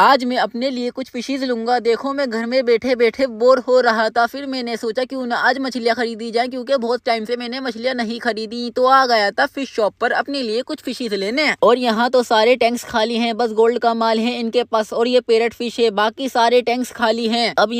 आज मैं अपने लिए कुछ फिशेज लूंगा देखो मैं घर में बैठे बैठे बोर हो रहा था फिर मैंने सोचा कि उन्हें आज मछलियाँ खरीदी जाए क्योंकि बहुत टाइम से मैंने मछलियाँ नहीं खरीदी तो आ गया था फिश शॉप पर अपने लिए कुछ फिशेज लेने और यहाँ तो सारे टैंक्स खाली हैं बस गोल्ड का माल है इनके पास और ये पेरेट फिश है बाकी सारे टैंक्स खाली है अब यहाँ